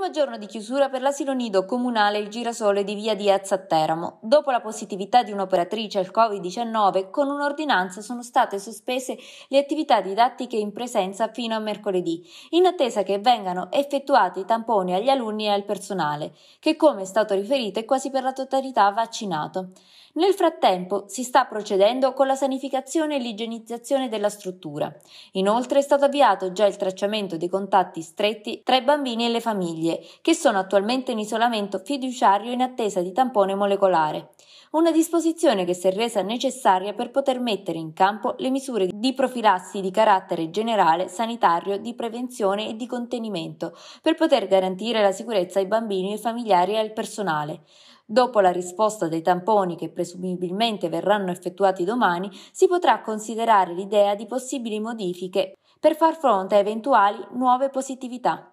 primo giorno di chiusura per l'asilo nido comunale Il Girasole di via Diaz a Teramo. Dopo la positività di un'operatrice al Covid-19, con un'ordinanza sono state sospese le attività didattiche in presenza fino a mercoledì, in attesa che vengano effettuati i tamponi agli alunni e al personale, che come è stato riferito è quasi per la totalità vaccinato. Nel frattempo si sta procedendo con la sanificazione e l'igienizzazione della struttura. Inoltre è stato avviato già il tracciamento dei contatti stretti tra i bambini e le famiglie famiglie, che sono attualmente in isolamento fiduciario in attesa di tampone molecolare. Una disposizione che si è resa necessaria per poter mettere in campo le misure di profilassi di carattere generale, sanitario, di prevenzione e di contenimento, per poter garantire la sicurezza ai bambini, ai familiari e al personale. Dopo la risposta dei tamponi che presumibilmente verranno effettuati domani, si potrà considerare l'idea di possibili modifiche per far fronte a eventuali nuove positività.